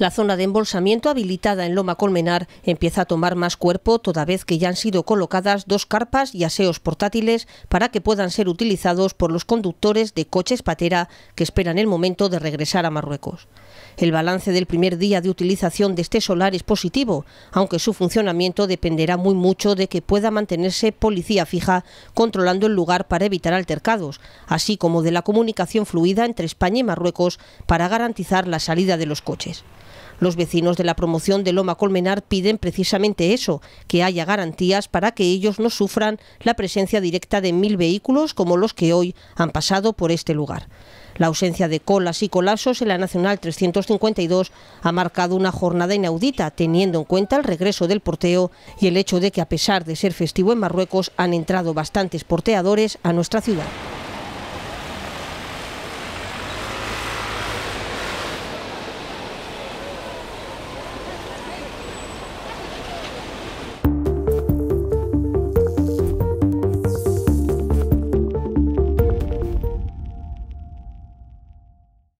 La zona de embolsamiento habilitada en Loma Colmenar empieza a tomar más cuerpo toda vez que ya han sido colocadas dos carpas y aseos portátiles para que puedan ser utilizados por los conductores de coches patera que esperan el momento de regresar a Marruecos. El balance del primer día de utilización de este solar es positivo, aunque su funcionamiento dependerá muy mucho de que pueda mantenerse policía fija controlando el lugar para evitar altercados, así como de la comunicación fluida entre España y Marruecos para garantizar la salida de los coches. Los vecinos de la promoción de Loma Colmenar piden precisamente eso, que haya garantías para que ellos no sufran la presencia directa de mil vehículos como los que hoy han pasado por este lugar. La ausencia de colas y colapsos en la Nacional 352 ha marcado una jornada inaudita, teniendo en cuenta el regreso del porteo y el hecho de que, a pesar de ser festivo en Marruecos, han entrado bastantes porteadores a nuestra ciudad.